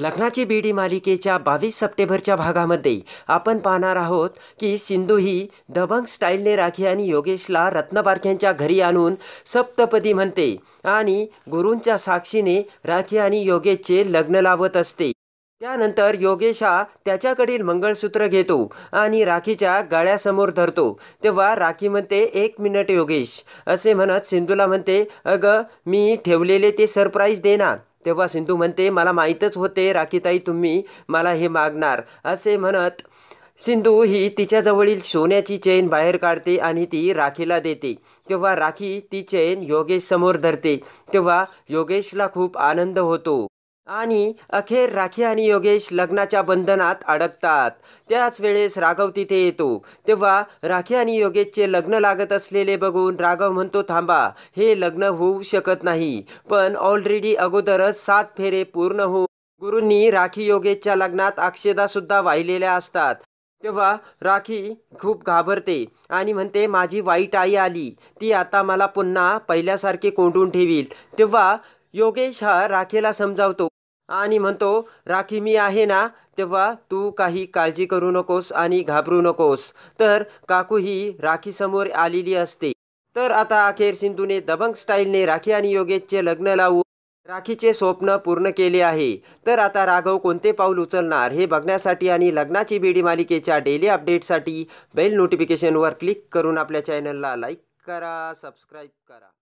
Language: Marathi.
लग्नाची बीडी मालिकेच्या बावीस सप्टेंबरच्या भागामध्ये आपण पाहणार आहोत की सिंधू ही दबंग स्टाईलने राखी आणि योगेशला रत्नबारख्यांच्या घरी आणून सप्तपदी म्हणते आणि गुरूंच्या साक्षीने राखी आणि योगेशचे लग्न लावत असते त्यानंतर योगेश हा त्याच्याकडील मंगळसूत्र घेतो आणि राखीच्या गळ्यासमोर धरतो तेव्हा राखी म्हणते एक मिनिट योगेश असे म्हणत सिंधूला म्हणते अगं मी ठेवलेले ते सरप्राईज देणार तेव्हा सिंधू म्हणते मला माहीतच होते राखीताई तुम्ही मला हे मागणार असे म्हणत सिंधू ही तिच्याजवळील सोन्याची चेन बाहेर काढते आणि ती राखीला देते तेव्हा राखी ती चेन समोर धरते तेव्हा योगेशला खूप आनंद होतो आणि अखेर राखी आणि योगेश लग्नाच्या बंधनात अडकतात त्याच वेळेस राघव तिथे येतो तेव्हा राखी आणि योगेशचे लग्न लागत असलेले बघून राघव म्हणतो थांबा हे लग्न होऊ शकत नाही पण ऑलरेडी अगोदरच सात फेरे पूर्ण हो गुरूंनी राखी योगेशच्या लग्नात अक्षदासुद्धा वाहिलेल्या असतात तेव्हा राखी खूप घाबरते आणि म्हणते माझी वाईट आई आली ती आता मला पुन्हा पहिल्यासारखी कोंडून ठेवील तेव्हा योगेश हा राखीला समजावतो आणि म्हणतो राखी मी आहे ना तेव्हा तू काही काळजी करू नकोस आणि घाबरू नकोस तर काकू ही समोर आलेली असते तर आता अखेर सिंधूने दबंग स्टाईलने राखी आणि योगेशचे लग्न लावून राखीचे स्वप्न पूर्ण केले आहे तर आता राघव कोणते पाऊल उचलणार हे बघण्यासाठी आणि लग्नाची बीडी मालिकेच्या डेली अपडेटसाठी बेल नोटिफिकेशनवर क्लिक करून आपल्या चॅनलला लाईक करा सबस्क्राईब करा